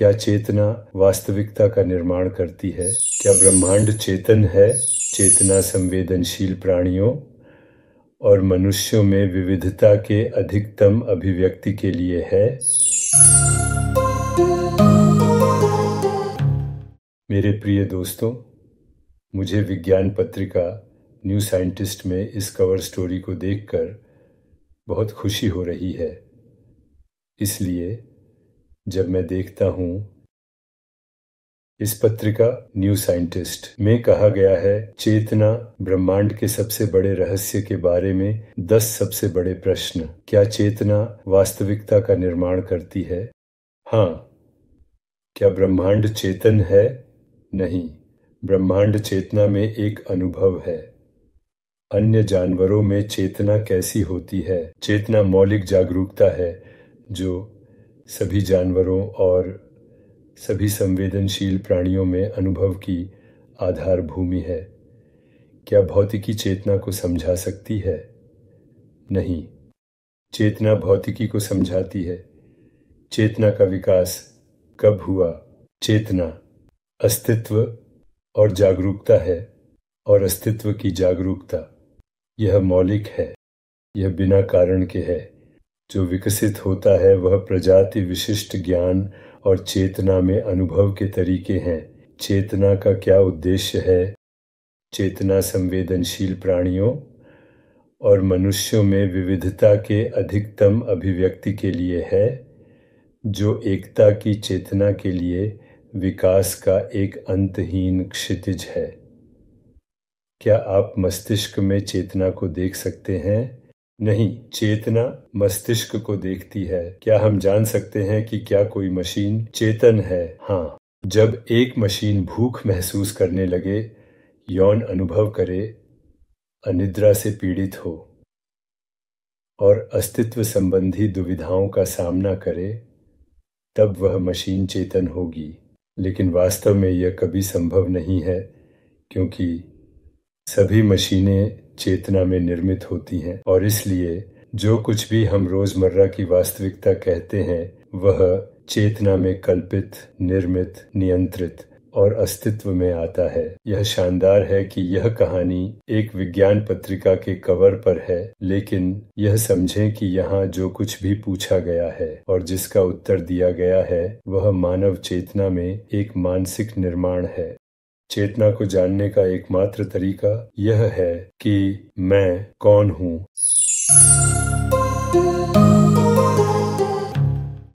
क्या चेतना वास्तविकता का निर्माण करती है क्या ब्रह्मांड चेतन है चेतना संवेदनशील प्राणियों और मनुष्यों में विविधता के अधिकतम अभिव्यक्ति के लिए है मेरे प्रिय दोस्तों मुझे विज्ञान पत्रिका न्यू साइंटिस्ट में इस कवर स्टोरी को देखकर बहुत खुशी हो रही है इसलिए जब मैं देखता हूं इस पत्रिका न्यू साइंटिस्ट में कहा गया है चेतना ब्रह्मांड के सबसे बड़े रहस्य के बारे में दस सबसे बड़े प्रश्न क्या चेतना वास्तविकता का निर्माण करती है हाँ क्या ब्रह्मांड चेतन है नहीं ब्रह्मांड चेतना में एक अनुभव है अन्य जानवरों में चेतना कैसी होती है चेतना मौलिक जागरूकता है जो सभी जानवरों और सभी संवेदनशील प्राणियों में अनुभव की आधार भूमि है क्या भौतिकी चेतना को समझा सकती है नहीं चेतना भौतिकी को समझाती है चेतना का विकास कब हुआ चेतना अस्तित्व और जागरूकता है और अस्तित्व की जागरूकता यह मौलिक है यह बिना कारण के है जो विकसित होता है वह प्रजाति विशिष्ट ज्ञान और चेतना में अनुभव के तरीके हैं चेतना का क्या उद्देश्य है चेतना संवेदनशील प्राणियों और मनुष्यों में विविधता के अधिकतम अभिव्यक्ति के लिए है जो एकता की चेतना के लिए विकास का एक अंतहीन क्षितिज है क्या आप मस्तिष्क में चेतना को देख सकते हैं नहीं चेतना मस्तिष्क को देखती है क्या हम जान सकते हैं कि क्या कोई मशीन चेतन है हाँ जब एक मशीन भूख महसूस करने लगे यौन अनुभव करे अनिद्रा से पीड़ित हो और अस्तित्व संबंधी दुविधाओं का सामना करे तब वह मशीन चेतन होगी लेकिन वास्तव में यह कभी संभव नहीं है क्योंकि सभी मशीनें चेतना में निर्मित होती हैं और इसलिए जो कुछ भी हम रोजमर्रा की वास्तविकता कहते हैं वह चेतना में कल्पित निर्मित नियंत्रित और अस्तित्व में आता है यह शानदार है कि यह कहानी एक विज्ञान पत्रिका के कवर पर है लेकिन यह समझें कि यहाँ जो कुछ भी पूछा गया है और जिसका उत्तर दिया गया है वह मानव चेतना में एक मानसिक निर्माण है चेतना को जानने का एकमात्र तरीका यह है कि मैं कौन हूँ